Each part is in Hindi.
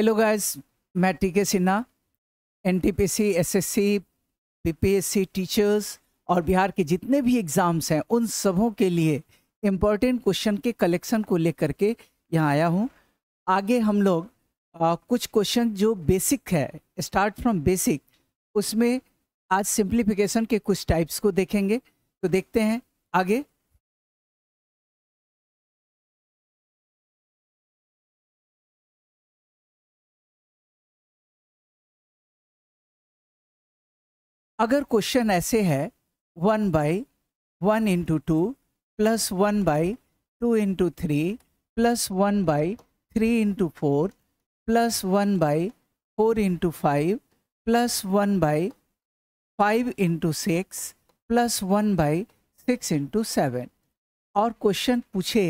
हेलो गाइस मैं T K Sinha N T P C S S C P S C teachers और बिहार के जितने भी एग्ज़ाम्स हैं उन सबों के लिए इम्पोर्टेंट क्वेश्चन के कलेक्शन को लेकर के यहाँ आया हूँ आगे हम लोग आ, कुछ क्वेश्चन जो बेसिक है स्टार्ट फ्रॉम बेसिक उसमें आज सिंप्लीफिकेशन के कुछ टाइप्स को देखेंगे तो देखते हैं आगे अगर क्वेश्चन ऐसे है one by one into two plus one by two into three plus one by three into four plus one by four into five plus one by five into six plus one by six into seven और क्वेश्चन पूछे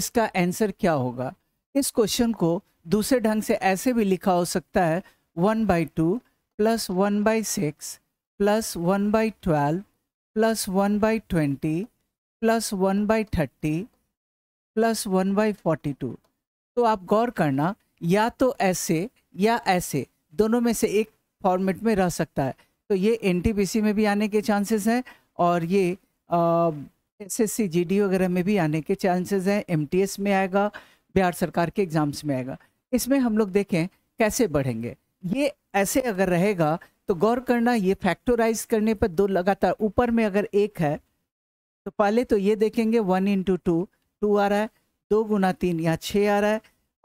इसका आंसर क्या होगा इस क्वेश्चन को दूसरे ढंग से ऐसे भी लिखा हो सकता है one by two plus one by six plus 1 by 12 plus 1 by 20 plus one by thirty plus one by forty two तो आप गौर करना या तो ऐसे या ऐसे दोनों में से एक फॉर्मेट में रह सकता है तो ये एन में भी आने के चांसेस हैं और ये एस एस सी जी वगैरह में भी आने के चांसेस हैं एम में आएगा बिहार सरकार के एग्ज़ाम्स में आएगा इसमें हम लोग देखें कैसे बढ़ेंगे ये ऐसे अगर रहेगा तो गौर करना ये फैक्टोराइज करने पर दो लगातार ऊपर में अगर एक है तो पहले तो ये देखेंगे वन इंटू टू टू आ रहा है दो गुना तीन यहाँ छः आ रहा है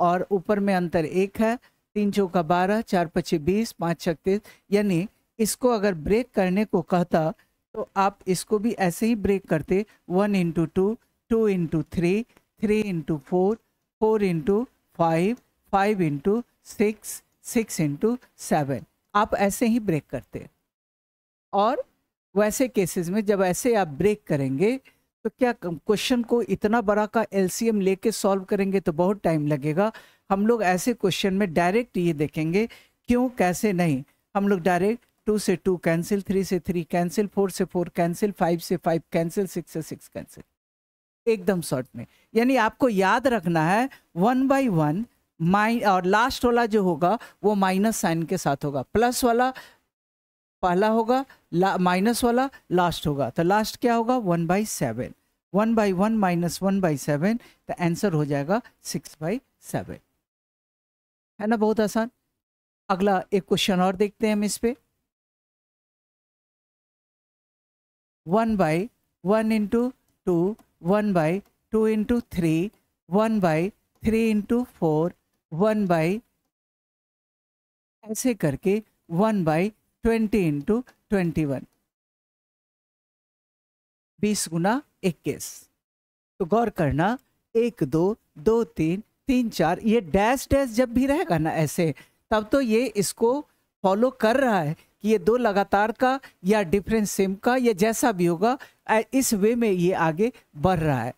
और ऊपर में अंतर एक है तीन चौका बारह चार पचे बीस पाँच छत्तीस यानी इसको अगर ब्रेक करने को कहता तो आप इसको भी ऐसे ही ब्रेक करते one into two two into three three into four four into five five into six six into seven आप ऐसे ही ब्रेक करते और वैसे केसेस में जब ऐसे आप ब्रेक करेंगे तो क्या क्वेश्चन को इतना बड़ा का एलसीएम लेके सॉल्व करेंगे तो बहुत टाइम लगेगा हम लोग ऐसे क्वेश्चन में डायरेक्ट ये देखेंगे क्यों कैसे नहीं हम लोग डायरेक्ट टू से टू कैंसिल थ्री से थ्री कैंसिल फोर से फोर कैंसिल फाइव से फाइव कैंसिल सिक्स से सिक्स कैंसिल एकदम शॉर्ट में यानी आपको याद रखना है वन बाई वन माइन और लास्ट वाला जो होगा वो माइनस साइन के साथ होगा प्लस वाला पहला होगा माइनस वाला लास्ट होगा तो लास्ट क्या होगा one by seven one by one minus one by seven तो आंसर हो जाएगा सिक्स बाई सेवन है ना बहुत आसान अगला एक क्वेश्चन और देखते हैं हम इस पर one by one into two one by two into three one by three into four one by ऐसे करके one by twenty into twenty one बीस गुना इक्कीस तो गौर करना एक दो दो तीन तीन चार ये डैश डैश जब भी रहेगा ना ऐसे तब तो ये इसको फॉलो कर रहा है कि ये दो लगातार का या डिफरेंस सिम का या जैसा भी होगा इस वे में ये आगे बढ़ रहा है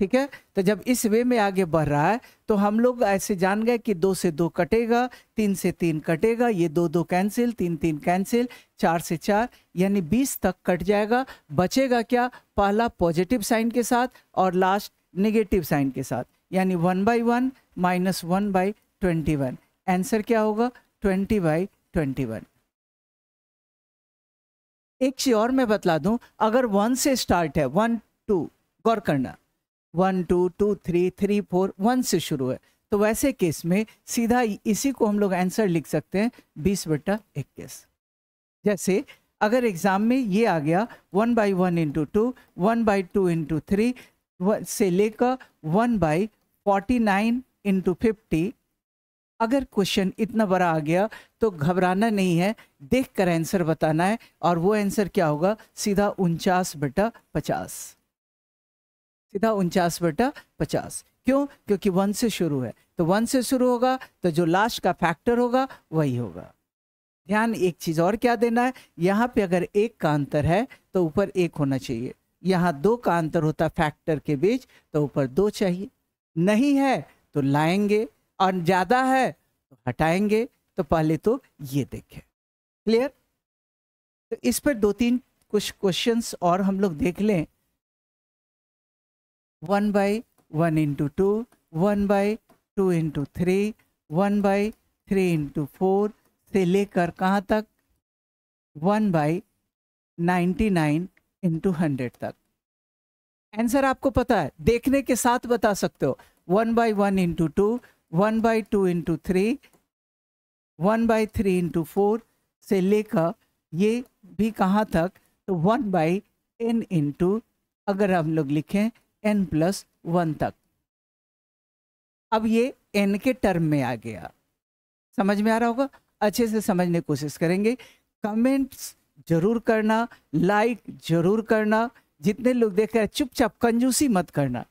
ठीक है तो जब इस वे में आगे बढ़ रहा है तो हम लोग ऐसे जान गए कि दो से दो कटेगा तीन से तीन कटेगा ये दो दो कैंसिल तीन तीन कैंसिल चार से चार यानी बीस तक कट जाएगा बचेगा क्या पहला पॉजिटिव साइन के साथ और लास्ट नेगेटिव साइन के साथ यानी one by one minus one by twenty one आंसर क्या होगा ट्वेंटी बाई ट्वेंटी वन एक चीज और मैं बतला दूं अगर वन से स्टार्ट है वन टू गौर करना one two two three three four one से शुरू है तो वैसे केस में सीधा इसी को हम लोग आंसर लिख सकते हैं बीस बट्टा इक्कीस जैसे अगर एग्ज़ाम में ये आ गया one by one into two one by two into three से लेकर one by forty nine into fifty अगर क्वेश्चन इतना बड़ा आ गया तो घबराना नहीं है देख कर आंसर बताना है और वो आंसर क्या होगा सीधा उनचास बटा पचास कितना उनचास बटा पचास क्यों क्योंकि वन से शुरू है तो वन से शुरू होगा तो जो लास्ट का फैक्टर होगा वही होगा ध्यान एक चीज और क्या देना है यहाँ पे अगर एक का अंतर है तो ऊपर एक होना चाहिए यहाँ दो का अंतर होता फैक्टर के बीच तो ऊपर दो चाहिए नहीं है तो लाएंगे और ज्यादा है तो हटाएंगे तो पहले तो ये देखें क्लियर तो इस पर दो तीन कुछ क्वेश्चंस और हम लोग देख लें one by one into two one by two into three one by three into four से लेकर कहाँ तक one by ninety nine into hundred तक आंसर आपको पता है देखने के साथ बता सकते हो one by one into two one by two into three one by three into four से लेकर ये भी कहाँ तक तो वन बाई एन इंटू अगर हम लोग लिखें एन प्लस वन तक अब ये एन के टर्म में आ गया समझ में आ रहा होगा अच्छे से समझने की कोशिश करेंगे कमेंट्स जरूर करना लाइक जरूर करना जितने लोग देख रहे चुपचाप कंजूसी मत करना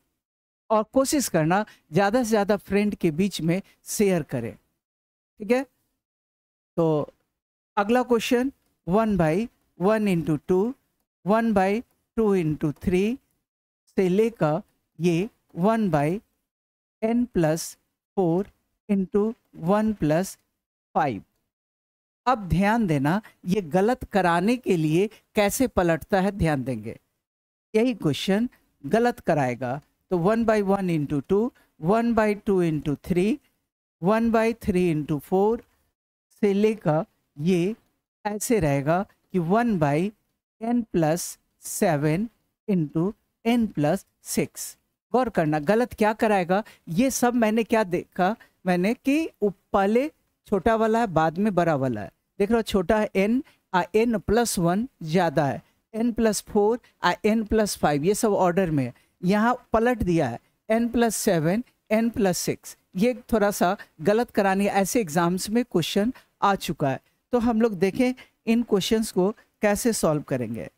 और कोशिश करना ज़्यादा से ज़्यादा फ्रेंड के बीच में शेयर करें ठीक है तो अगला question one by one into two one by two into three से लेकर ये one by N plus four into one plus five अब ध्यान देना ये गलत कराने के लिए कैसे पलटता है ध्यान देंगे यही क्वेश्चन गलत कराएगा तो one by one into two one by two into three one by three into four से लेकर ये ऐसे रहेगा कि one by N plus seven into N plus six गौर करना गलत क्या कराएगा ये सब मैंने क्या देखा मैंने कि पहले छोटा वाला है बाद में बड़ा वाला है देख रहा छोटा है एन आ एन प्लस वन ज़्यादा है एन प्लस फोर आ एन प्लस फाइव ये सब ऑर्डर में है यहाँ पलट दिया है N plus seven N plus six ये थोड़ा सा गलत कराने ऐसे एग्ज़ाम्स में क्वेश्चन आ चुका है तो हम लोग देखें इन क्वेश्चंस को कैसे सॉल्व करेंगे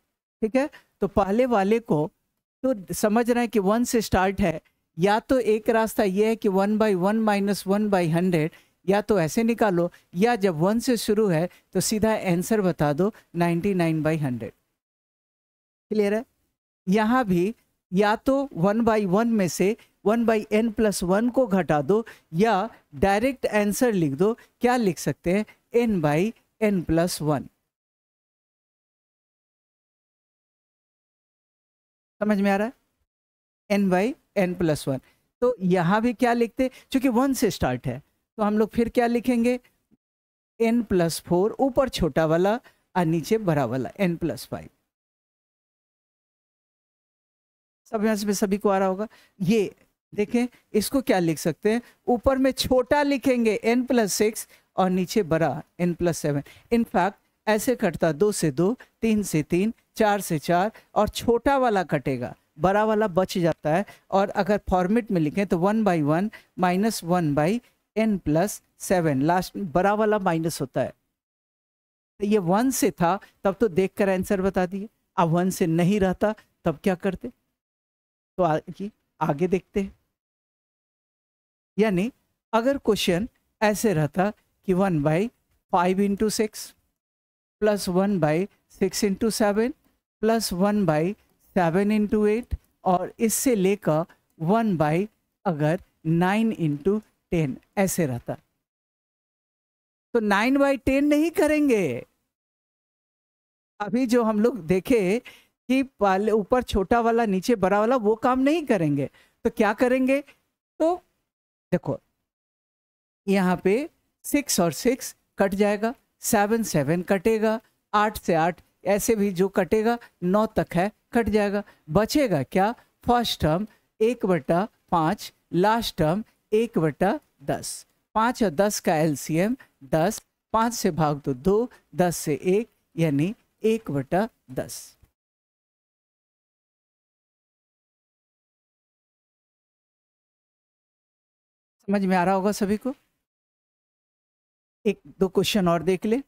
ठीक है तो पहले वाले को तो समझ रहे हैं कि वन से स्टार्ट है या तो एक रास्ता ये है कि one by one minus one by hundred या तो ऐसे निकालो या जब वन से शुरू है तो सीधा आंसर बता दो ninety nine by hundred clear है यहाँ भी या तो वन बाई वन में से one by N plus one को घटा दो या डायरेक्ट आंसर लिख दो क्या लिख सकते हैं N by N plus one समझ में आ रहा है N by N plus one तो यहाँ भी क्या लिखते चूंकि वन से स्टार्ट है तो हम लोग फिर क्या लिखेंगे एन प्लस फोर ऊपर छोटा वाला और नीचे बड़ा वाला एन प्लस फाइव सब यहाँ से सभी को आ रहा होगा ये देखें इसको क्या लिख सकते हैं ऊपर में छोटा लिखेंगे एन प्लस सिक्स और नीचे बड़ा एन प्लस सेवन इनफैक्ट ऐसे कटता दो से दो तीन से तीन चार से चार और छोटा वाला कटेगा बड़ा वाला बच जाता है और अगर फॉर्मेट में लिखें तो one by one minus one by N plus seven last बड़ा वाला माइनस होता है तो ये वन से था तब तो देख कर आंसर बता दिए अब वन से नहीं रहता तब क्या करते तो आ, आगे देखते हैं यानी अगर क्वेश्चन ऐसे रहता कि one by five into six plus one by six into seven plus one by seven into eight और इससे लेकर वन बाई अगर नाइन इंटू टेन ऐसे रहता तो नाइन बाई टेन नहीं करेंगे अभी जो हम लोग देखे कि पहले ऊपर छोटा वाला नीचे बड़ा वाला वो काम नहीं करेंगे तो क्या करेंगे तो देखो यहाँ पे सिक्स और सिक्स कट जाएगा सेवन सेवन कटेगा आठ से आठ ऐसे भी जो कटेगा नौ तक है कट जाएगा बचेगा क्या फर्स्ट टर्म एक बटा पाँच लास्ट टर्म एक बटा दस पाँच और दस का एलसीएम दस पाँच से भाग दो तो दो दस से एक यानी एक बटा दस समझ में आ रहा होगा सभी को एक दो क्वेश्चन और देख ले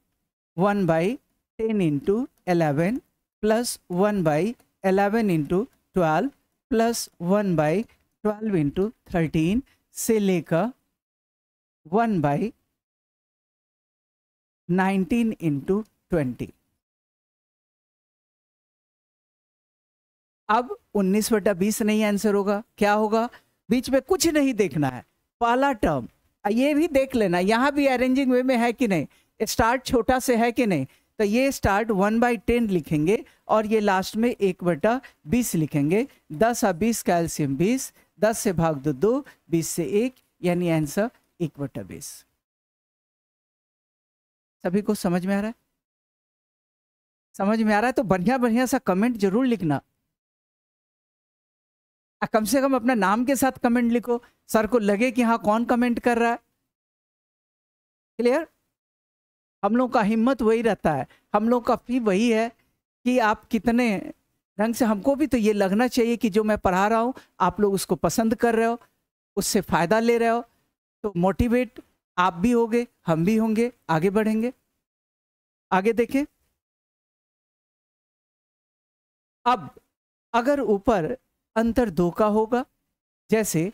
one by ten into eleven plus one by eleven into twelve plus one by twelve into thirteen से लेकर one by nineteen into twenty अब उन्नीस बटा बीस नहीं आंसर होगा क्या होगा बीच में कुछ नहीं देखना है पहला टर्म ये भी देख लेना यहां भी अरेंजिंग वे में है कि नहीं स्टार्ट छोटा से है कि नहीं तो ये स्टार्ट वन बाई टेन लिखेंगे और ये लास्ट में एक बटा बीस लिखेंगे दस और बीस कैल्शियम बीस दस से भाग दो दो बीस से एक यानी आंसर एक बटा बीस सभी को समझ में आ रहा है समझ में आ रहा है तो बढ़िया बढ़िया सा कमेंट जरूर लिखना कम से कम अपना नाम के साथ कमेंट लिखो सर को लगे कि हाँ कौन कमेंट कर रहा है क्लियर हम लोग का हिम्मत वही रहता है हम लोग का फी वही है कि आप कितने ढंग से हमको भी तो ये लगना चाहिए कि जो मैं पढ़ा रहा हूँ आप लोग उसको पसंद कर रहे हो उससे फ़ायदा ले रहे हो तो मोटिवेट आप भी होगे हम भी होंगे आगे बढ़ेंगे आगे देखें अब अगर ऊपर अंतर दो का होगा जैसे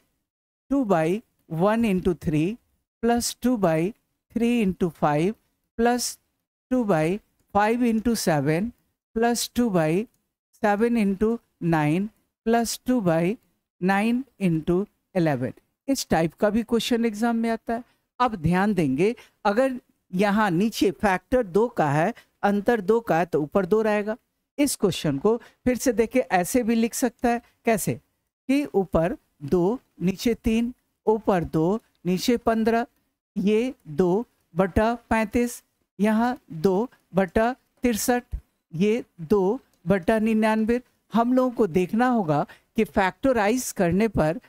two by one into three plus two by three into five plus 2 by 5 into 7 plus 2 by 7 into 9 plus two by nine into eleven इस टाइप का भी क्वेश्चन एग्जाम में आता है अब ध्यान देंगे अगर यहाँ नीचे फैक्टर दो का है अंतर दो का है तो ऊपर दो रहेगा इस क्वेश्चन को फिर से देखे ऐसे भी लिख सकता है कैसे कि ऊपर दो नीचे तीन ऊपर दो नीचे पंद्रह ये दो बटा पैंतीस यहाँ दो बटा तिरसठ ये दो बटा निन्यानवे हम लोगों को देखना होगा कि फैक्टोराइज करने पर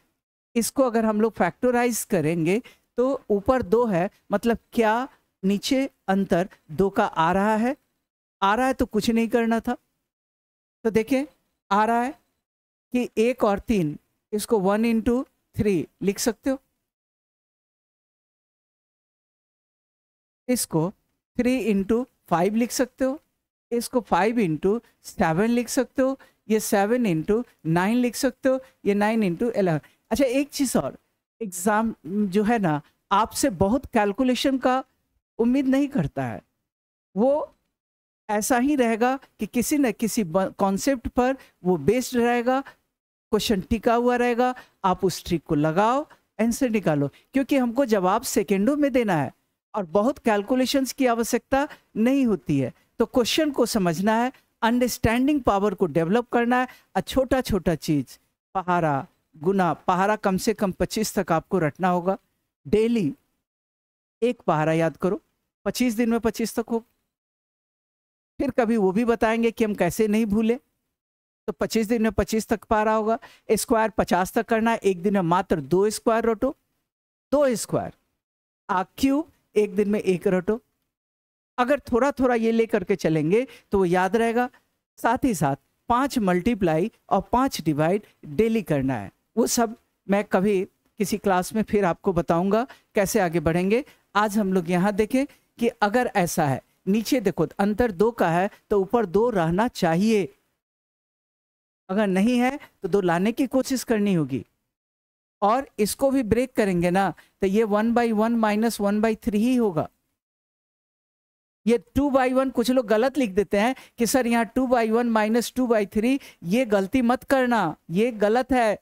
इसको अगर हम लोग फैक्टोराइज करेंगे तो ऊपर दो है मतलब क्या नीचे अंतर दो का आ रहा है आ रहा है तो कुछ नहीं करना था तो देखें आ रहा है कि एक और तीन इसको वन इंटू थ्री लिख सकते हो इसको थ्री इंटू फाइव लिख सकते हो इसको फाइव इंटू सेवन लिख सकते हो ये सेवन इंटू नाइन लिख सकते हो ये नाइन इंटू एलेवन अच्छा एक चीज़ और एग्ज़ाम जो है ना आपसे बहुत कैलकुलेशन का उम्मीद नहीं करता है वो ऐसा ही रहेगा कि किसी न किसी कॉन्सेप्ट पर वो बेस्ड रहेगा क्वेश्चन टिका हुआ रहेगा आप उस ट्रिक को लगाओ आंसर निकालो क्योंकि हमको जवाब सेकेंडों में देना है और बहुत कैलकुलेशंस की आवश्यकता नहीं होती है तो क्वेश्चन को समझना है अंडरस्टैंडिंग पावर को डेवलप करना है और छोटा छोटा चीज़ पहारा गुना पहारा कम से कम पच्चीस तक आपको रटना होगा डेली एक पहारा याद करो पच्चीस दिन में पच्चीस तक हो फिर कभी वो भी बताएंगे कि हम कैसे नहीं भूले तो 25 दिन में 25 तक पारा होगा स्क्वायर 50 तक करना है एक दिन में मात्र दो स्क्वायर रोटो दो स्क्वायर आ क्यूब एक दिन में एक रटो अगर थोड़ा थोड़ा ये ले करके चलेंगे तो वो याद रहेगा साथ ही साथ पांच मल्टीप्लाई और पांच डिवाइड डेली करना है वो सब मैं कभी किसी क्लास में फिर आपको बताऊंगा कैसे आगे बढ़ेंगे आज हम लोग यहाँ देखें कि अगर ऐसा है नीचे देखो अंतर दो का है तो ऊपर दो रहना चाहिए अगर नहीं है तो दो लाने की कोशिश करनी होगी और इसको भी ब्रेक करेंगे ना तो ये one by one minus one by three ही होगा ये टू बाई वन कुछ लोग गलत लिख देते हैं कि सर यहाँ two by one minus two by three ये गलती मत करना ये गलत है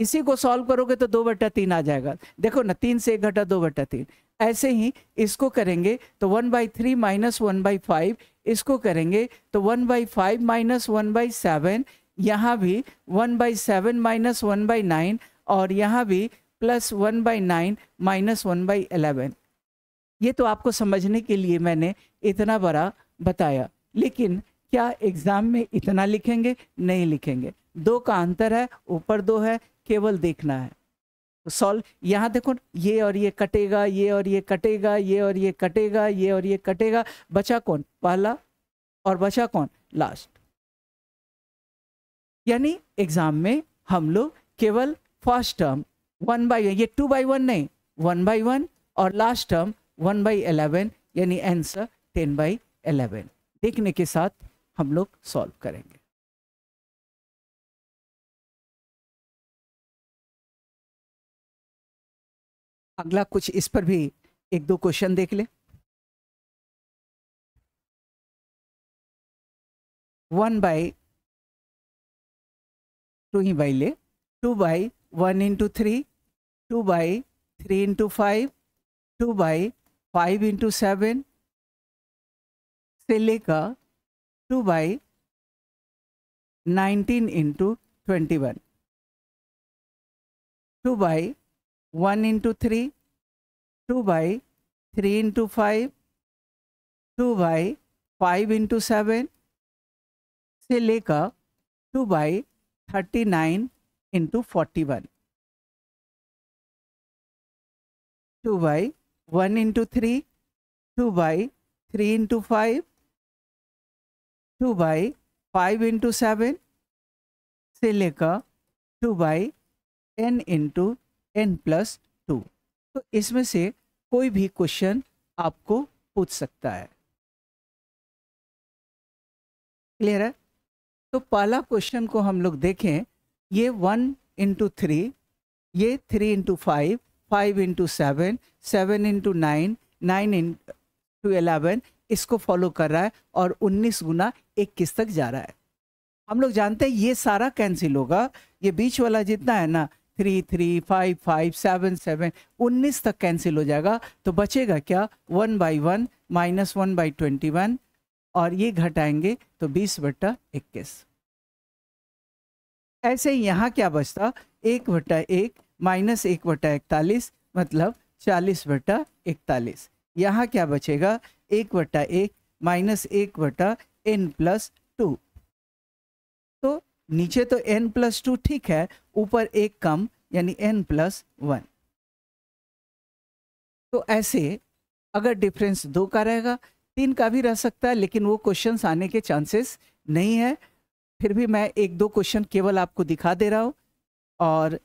इसी को सॉल्व करोगे तो दो बट्टा तीन आ जाएगा देखो ना तीन से एक घटा दो बट्टा तीन ऐसे ही इसको करेंगे तो one by three minus one by five इसको करेंगे तो one by five minus one by seven यहाँ भी one by seven minus one by nine और यहाँ भी plus one by nine minus one by eleven ये तो आपको समझने के लिए मैंने इतना बड़ा बताया लेकिन क्या एग्ज़ाम में इतना लिखेंगे नहीं लिखेंगे दो का अंतर है ऊपर दो है केवल देखना है तो सॉल्व यहाँ देखो ये और ये कटेगा ये और ये कटेगा ये और ये कटेगा ये और ये कटेगा बचा कौन पहला और बचा कौन लास्ट यानी एग्जाम में हम लोग केवल फर्स्ट टर्म वन बाई ये टू बाई वन नहीं वन बाई वन और last term one by eleven यानी आंसर टेन बाई एलेवन देखने के साथ हम लोग सॉल्व करेंगे अगला कुछ इस पर भी एक दो क्वेश्चन देख ले वन बाई टू ही बाई ले two by one into three two by three into five two by five into seven से लेकर two by nineteen into twenty one two by one into three two by three into five two by five into seven से लेकर two by thirty nine into forty one two by one into three two by three into five two by five into seven से लेकर two by n into N plus two तो इसमें से कोई भी क्वेश्चन आपको पूछ सकता है क्लियर है तो पहला क्वेश्चन को हम लोग देखें ये वन इंटू थ्री ये three into five five into seven seven into nine nine into eleven इसको फॉलो कर रहा है और उन्नीस गुना इक्कीस तक जा रहा है हम लोग जानते हैं ये सारा कैंसिल होगा ये बीच वाला जितना है ना three three five five seven seven उन्नीस तक कैंसिल हो जाएगा तो बचेगा क्या one by one minus one by twenty one और ये घटाएंगे तो बीस बट्टा इक्कीस ऐसे यहाँ क्या बचता एक बट्टा एक माइनस एक बट्टा इकतालीस मतलब चालीस बट्टा इकतालीस यहाँ क्या बचेगा एक बट्टा एक माइनस एक बट्टा एन प्लस टू तो नीचे तो एन प्लस टू ठीक है ऊपर एक कम यानी एन प्लस वन तो ऐसे अगर डिफरेंस दो का रहेगा तीन का भी रह सकता है लेकिन वो क्वेश्चन आने के चांसेस नहीं है फिर भी मैं एक दो क्वेश्चन केवल आपको दिखा दे रहा हूँ और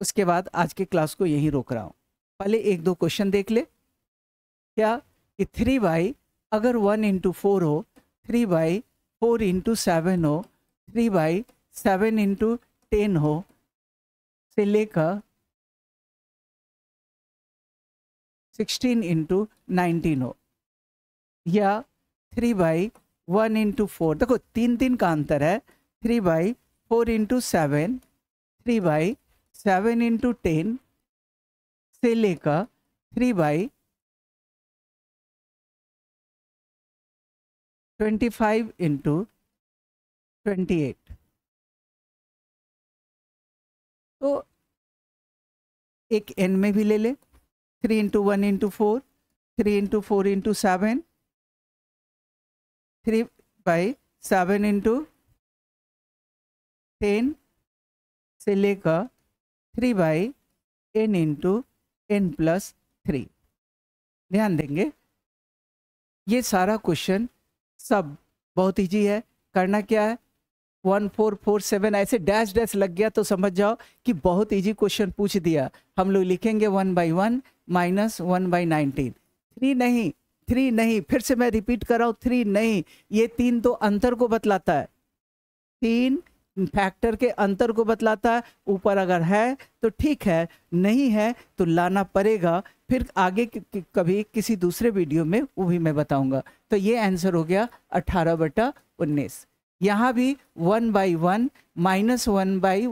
उसके बाद आज के क्लास को यहीं रोक रहा हूँ पहले एक दो क्वेश्चन देख ले क्या कि थ्री बाई अगर वन इंटू फोर हो three by four into seven हो three by seven into ten हो से लेकर सिक्सटीन इंटू नाइनटीन हो या three by one into four देखो तीन तीन का अंतर है three by four into seven three by seven into ten से लेकर three by twenty five into twenty eight तो एक एन में भी ले ले three into one into four three into four into seven three by seven into ten से लेकर three by n into N plus three ध्यान देंगे ये सारा क्वेश्चन सब बहुत ईजी है करना क्या है वन फोर फोर सेवन ऐसे डैश डैश लग गया तो समझ जाओ कि बहुत ईजी क्वेश्चन पूछ दिया हम लोग लिखेंगे one by one minus one by nineteen three नहीं थ्री नहीं फिर से मैं रिपीट कर रहा हूँ थ्री नहीं ये तीन तो अंतर को बतलाता है तीन फैक्टर के अंतर को बतलाता है ऊपर अगर है तो ठीक है नहीं है तो लाना पड़ेगा फिर आगे कभी किसी दूसरे वीडियो में वो भी मैं बताऊंगा तो ये आंसर हो गया अट्ठारह बटा उन्नीस यहाँ भी one by one minus one by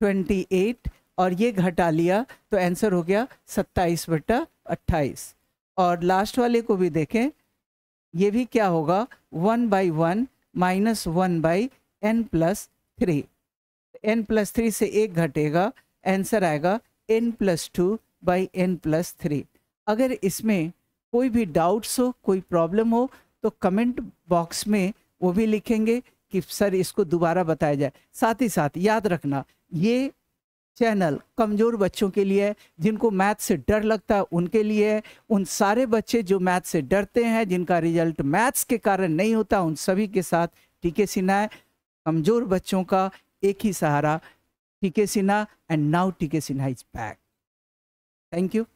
twenty eight और ये घटा लिया तो आंसर हो गया सत्ताईस बटा अट्ठाईस और लास्ट वाले को भी देखें ये भी क्या होगा one by one minus one by N plus three n plus three से एक घटेगा आंसर आएगा n plus two by N plus three अगर इसमें कोई भी डाउट्स हो कोई प्रॉब्लम हो तो कमेंट बॉक्स में वो भी लिखेंगे कि सर इसको दोबारा बताया जाए साथ ही साथ याद रखना ये चैनल कमज़ोर बच्चों के लिए जिनको मैथ से डर लगता है उनके लिए उन सारे बच्चे जो मैथ से डरते हैं जिनका रिजल्ट मैथ्स के कारण नहीं होता उन सभी के साथ टीके सिन्हा कमज़ोर बच्चों का एक ही सहारा टीके Sinha and now TK Sinha is back thank you